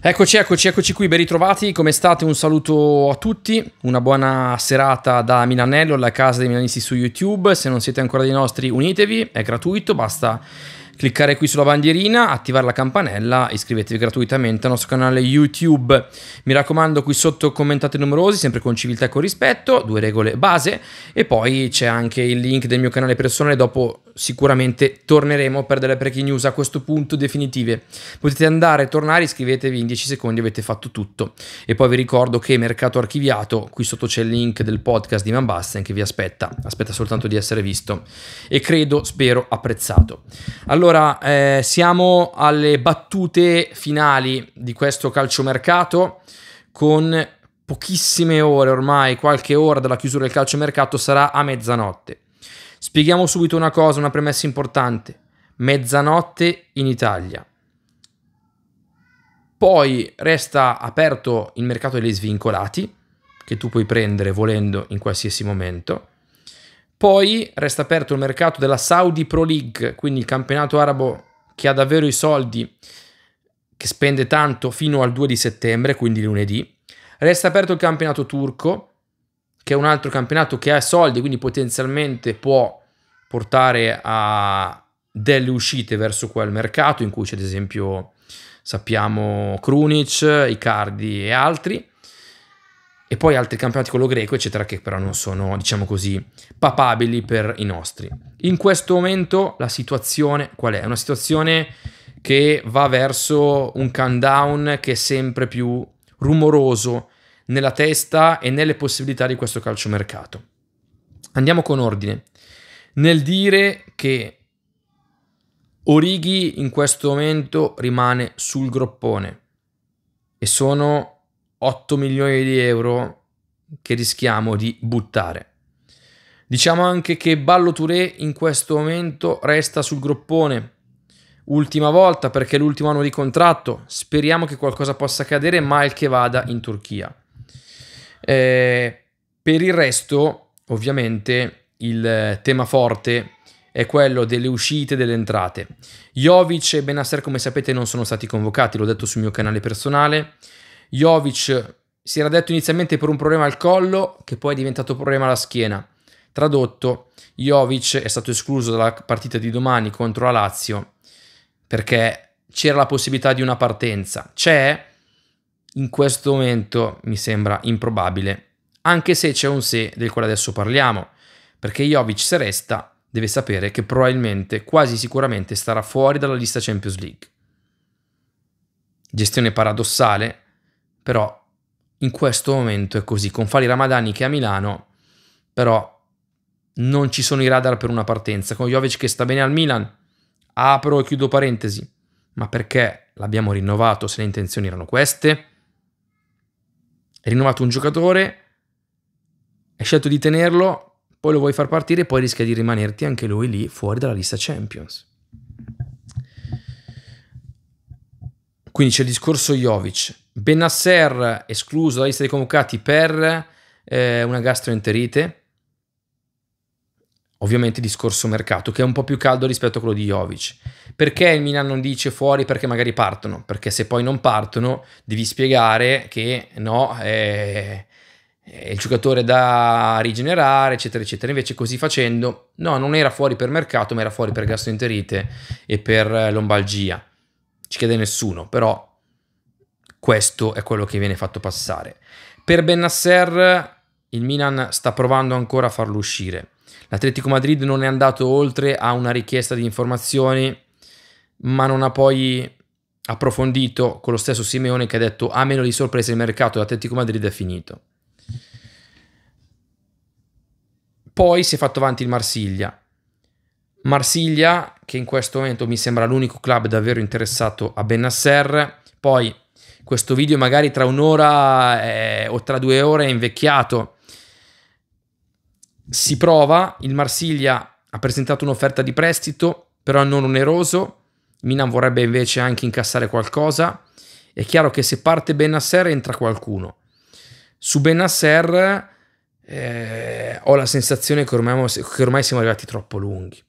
Eccoci, eccoci, eccoci qui, ben ritrovati, come state? Un saluto a tutti, una buona serata da Milanello, la casa dei milanisti su YouTube, se non siete ancora dei nostri unitevi, è gratuito, basta cliccare qui sulla bandierina, attivare la campanella, iscrivetevi gratuitamente al nostro canale YouTube. Mi raccomando, qui sotto commentate numerosi, sempre con civiltà e con rispetto, due regole base e poi c'è anche il link del mio canale personale dopo sicuramente torneremo per delle breaking news a questo punto definitive. Potete andare tornare, iscrivetevi in 10 secondi, avete fatto tutto. E poi vi ricordo che Mercato Archiviato, qui sotto c'è il link del podcast di Van Basten che vi aspetta, aspetta soltanto di essere visto e credo, spero, apprezzato. Allora, eh, siamo alle battute finali di questo calciomercato con pochissime ore ormai, qualche ora dalla chiusura del calciomercato sarà a mezzanotte. Spieghiamo subito una cosa, una premessa importante. Mezzanotte in Italia. Poi resta aperto il mercato degli svincolati, che tu puoi prendere volendo in qualsiasi momento. Poi resta aperto il mercato della Saudi Pro League, quindi il campionato arabo che ha davvero i soldi, che spende tanto fino al 2 di settembre, quindi lunedì. Resta aperto il campionato turco, che è un altro campionato che ha soldi, quindi potenzialmente può portare a delle uscite verso quel mercato in cui c'è ad esempio sappiamo Krunic, Icardi e altri e poi altri campionati quello greco eccetera che però non sono diciamo così papabili per i nostri. In questo momento la situazione qual è? È una situazione che va verso un countdown che è sempre più rumoroso, nella testa e nelle possibilità di questo calciomercato. Andiamo con ordine. Nel dire che Orighi in questo momento rimane sul groppone e sono 8 milioni di euro che rischiamo di buttare. Diciamo anche che Ballo Touré in questo momento resta sul groppone. Ultima volta perché è l'ultimo anno di contratto. Speriamo che qualcosa possa accadere, mal che vada in Turchia. Eh, per il resto, ovviamente, il tema forte è quello delle uscite e delle entrate. Jovic e Benasser, come sapete, non sono stati convocati, l'ho detto sul mio canale personale. Jovic si era detto inizialmente per un problema al collo, che poi è diventato problema alla schiena. Tradotto, Jovic è stato escluso dalla partita di domani contro la Lazio perché c'era la possibilità di una partenza. C'è, in questo momento mi sembra improbabile, anche se c'è un se del quale adesso parliamo, perché Jovic se resta deve sapere che probabilmente, quasi sicuramente, starà fuori dalla lista Champions League. Gestione paradossale, però in questo momento è così, con Fali Ramadani che è a Milano, però non ci sono i radar per una partenza, con Jovic che sta bene al Milan, apro e chiudo parentesi, ma perché l'abbiamo rinnovato se le intenzioni erano queste? rinnovato un giocatore, hai scelto di tenerlo, poi lo vuoi far partire, e poi rischia di rimanerti anche lui lì fuori dalla lista Champions. Quindi c'è il discorso Jovic. Benasser escluso dalla lista dei convocati per eh, una gastroenterite. Ovviamente discorso mercato, che è un po' più caldo rispetto a quello di Jovic. Perché il Milan non dice fuori perché magari partono? Perché se poi non partono devi spiegare che no, è, è il giocatore da rigenerare, eccetera, eccetera. Invece così facendo, no, non era fuori per mercato, ma era fuori per gastroenterite e per eh, lombalgia. Ci chiede nessuno, però questo è quello che viene fatto passare. Per Benasser il Milan sta provando ancora a farlo uscire. L'Atletico Madrid non è andato oltre a una richiesta di informazioni ma non ha poi approfondito con lo stesso Simeone che ha detto a meno di sorpresa il mercato dell'Atletico Madrid è finito. Poi si è fatto avanti il Marsiglia. Marsiglia, che in questo momento mi sembra l'unico club davvero interessato a Benasser. Poi questo video magari tra un'ora eh, o tra due ore è invecchiato. Si prova, il Marsiglia ha presentato un'offerta di prestito, però non oneroso, Milan vorrebbe invece anche incassare qualcosa. È chiaro che se parte Benasser entra qualcuno. Su Benasser eh, ho la sensazione che ormai, che ormai siamo arrivati troppo lunghi.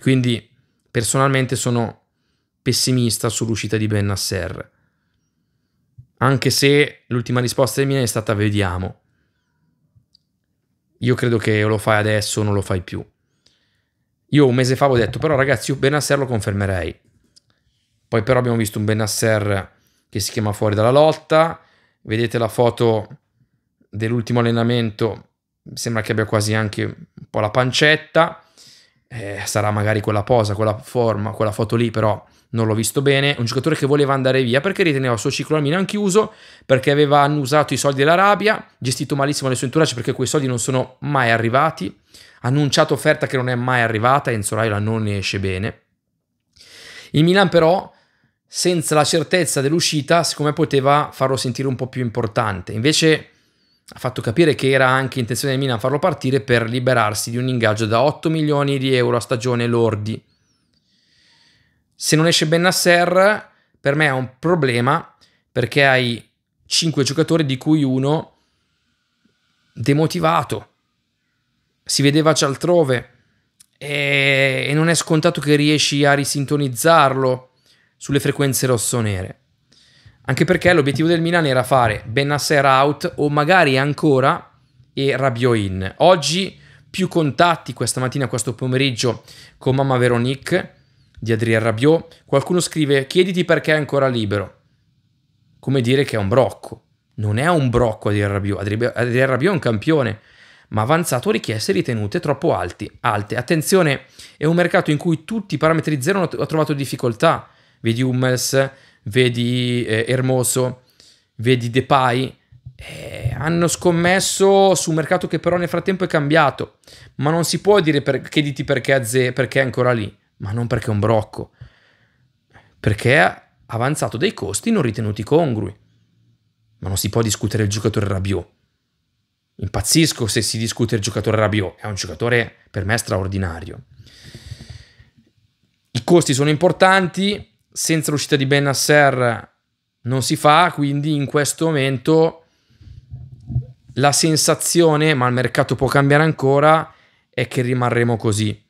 Quindi personalmente sono pessimista sull'uscita di Benasser. Anche se l'ultima risposta di Milan è stata vediamo. Io credo che o lo fai adesso o non lo fai più. Io un mese fa avevo detto, però ragazzi, io Benasser lo confermerei. Poi però abbiamo visto un Benasser che si chiama fuori dalla lotta. Vedete la foto dell'ultimo allenamento, sembra che abbia quasi anche un po' la pancetta. Eh, sarà magari quella posa, quella forma, quella foto lì, però non l'ho visto bene, un giocatore che voleva andare via perché riteneva il suo ciclo al Milan chiuso, perché aveva annusato i soldi dell'Arabia, gestito malissimo le sue entourage perché quei soldi non sono mai arrivati, annunciato offerta che non è mai arrivata, Enzo Raiola non ne esce bene. Il Milan però, senza la certezza dell'uscita, siccome poteva farlo sentire un po' più importante, invece ha fatto capire che era anche intenzione del Milan farlo partire per liberarsi di un ingaggio da 8 milioni di euro a stagione lordi se non esce Ben per me è un problema perché hai 5 giocatori di cui uno demotivato, si vedeva già altrove e, non è scontato che riesci a risintonizzarlo sulle frequenze rossonere. Anche perché l'obiettivo del Milan era fare Benasser out o magari ancora e Rabiot in. Oggi più contatti questa mattina, questo pomeriggio con mamma Veronique di Adrien Rabiot, qualcuno scrive chiediti perché è ancora libero. Come dire che è un brocco. Non è un brocco Adrien Rabiot, Adrien Rabiot è un campione, ma avanzato richieste ritenute troppo alti, alte. Attenzione, è un mercato in cui tutti i parametri zero hanno trovato difficoltà. Vedi Hummels, vedi eh, Hermoso, vedi Depay, eh, hanno scommesso su un mercato che però nel frattempo è cambiato, ma non si può dire per, chiediti perché, perché è ancora lì ma non perché è un brocco, perché ha avanzato dei costi non ritenuti congrui. Ma non si può discutere il giocatore Rabiot. Impazzisco se si discute il giocatore Rabiot, è un giocatore per me straordinario. I costi sono importanti, senza l'uscita di Ben non si fa, quindi in questo momento la sensazione, ma il mercato può cambiare ancora, è che rimarremo così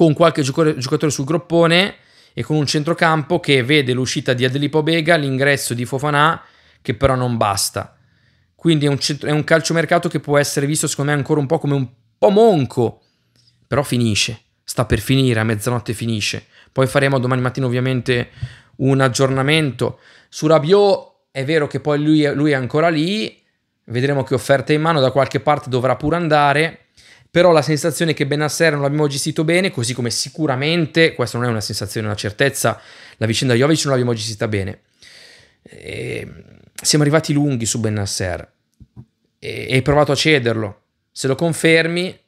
con qualche giocatore sul groppone e con un centrocampo che vede l'uscita di Adelipo Bega, l'ingresso di Fofanà, che però non basta. Quindi è un, cent- è un calciomercato che può essere visto, secondo me, ancora un po' come un po' monco, però finisce, sta per finire, a mezzanotte finisce. Poi faremo domani mattina ovviamente un aggiornamento. Su Rabiot è vero che poi lui, lui è ancora lì, vedremo che offerte in mano, da qualche parte dovrà pure andare però la sensazione è che Benasser non l'abbiamo gestito bene, così come sicuramente, questa non è una sensazione, una certezza, la vicenda Jovic non l'abbiamo gestita bene. E ehm, siamo arrivati lunghi su Benasser e hai provato a cederlo. Se lo confermi,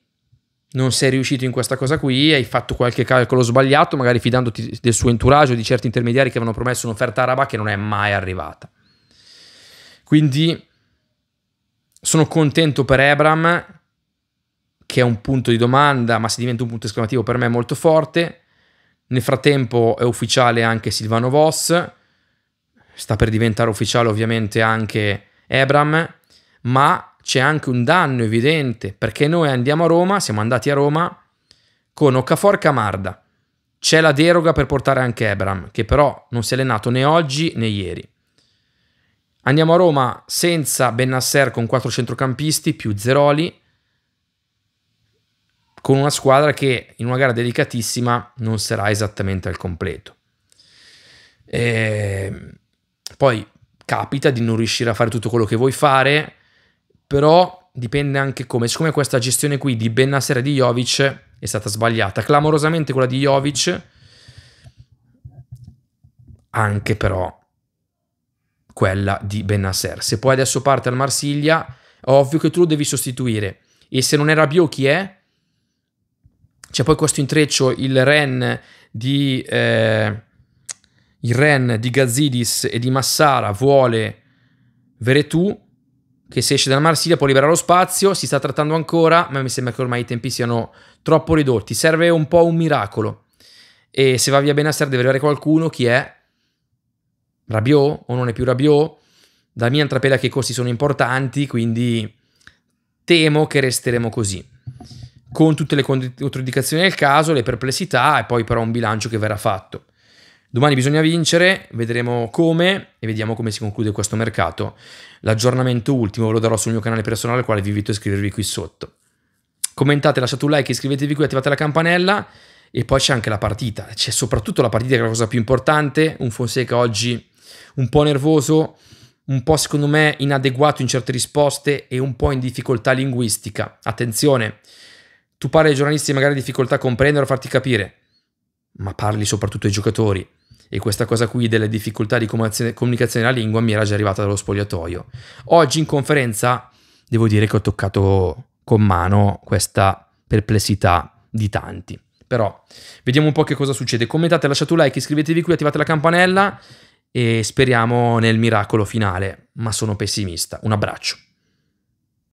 non sei riuscito in questa cosa qui, hai fatto qualche calcolo sbagliato, magari fidandoti del suo entourage o di certi intermediari che avevano promesso un'offerta araba che non è mai arrivata. Quindi sono contento per Abram che è un punto di domanda, ma si diventa un punto esclamativo per me molto forte. Nel frattempo è ufficiale anche Silvano Voss, sta per diventare ufficiale ovviamente anche Ebram, ma c'è anche un danno evidente perché noi andiamo a Roma, siamo andati a Roma con Ocafor Camarda. C'è la deroga per portare anche Ebram, che però non si è allenato né oggi né ieri. Andiamo a Roma senza Bennasser con quattro centrocampisti più Zeroli, con una squadra che in una gara delicatissima non sarà esattamente al completo. E ehm, poi capita di non riuscire a fare tutto quello che vuoi fare, però dipende anche come. Siccome questa gestione qui di Bennasser e di Jovic è stata sbagliata, clamorosamente quella di Jovic, anche però quella di Bennasser. Se poi adesso parte al Marsiglia, ovvio che tu lo devi sostituire. E se non è Rabiot chi è? C'è poi questo intreccio, il Ren di, eh, il Ren di Gazzidis e di Massara vuole Veretù, che se esce dalla Marsiglia può liberare lo spazio, si sta trattando ancora, ma mi sembra che ormai i tempi siano troppo ridotti. Serve un po' un miracolo. E se va via Benasser deve arrivare qualcuno, chi è? Rabiot o non è più Rabiot? Da mia intrapela che i costi sono importanti, quindi temo che resteremo così con tutte le controindicazioni del caso, le perplessità e poi però un bilancio che verrà fatto. Domani bisogna vincere, vedremo come e vediamo come si conclude questo mercato. L'aggiornamento ultimo ve lo darò sul mio canale personale al quale vi invito a iscrivervi qui sotto. Commentate, lasciate un like, iscrivetevi qui, attivate la campanella e poi c'è anche la partita. C'è soprattutto la partita che è la cosa più importante, un Fonseca oggi un po' nervoso, un po' secondo me inadeguato in certe risposte e un po' in difficoltà linguistica. Attenzione! Tu parli ai giornalisti magari difficoltà a comprendere o farti capire, ma parli soprattutto ai giocatori. E questa cosa qui delle difficoltà di comunicazione della lingua mi era già arrivata dallo spogliatoio. Oggi in conferenza devo dire che ho toccato con mano questa perplessità di tanti. Però vediamo un po' che cosa succede. Commentate, lasciate un like, iscrivetevi qui, attivate la campanella e speriamo nel miracolo finale, ma sono pessimista. Un abbraccio.